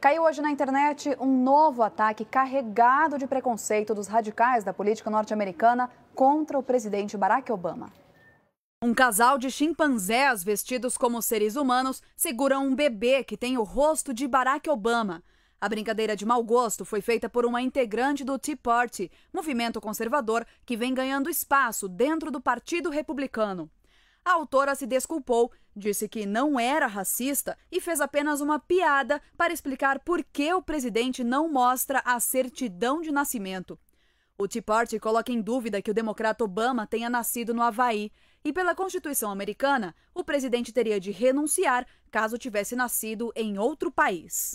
Caiu hoje na internet um novo ataque carregado de preconceito dos radicais da política norte-americana contra o presidente Barack Obama. Um casal de chimpanzés vestidos como seres humanos seguram um bebê que tem o rosto de Barack Obama. A brincadeira de mau gosto foi feita por uma integrante do Tea Party, movimento conservador que vem ganhando espaço dentro do Partido Republicano. A autora se desculpou disse que não era racista e fez apenas uma piada para explicar por que o presidente não mostra a certidão de nascimento. O Tea Party coloca em dúvida que o democrata Obama tenha nascido no Havaí, e pela Constituição americana, o presidente teria de renunciar caso tivesse nascido em outro país.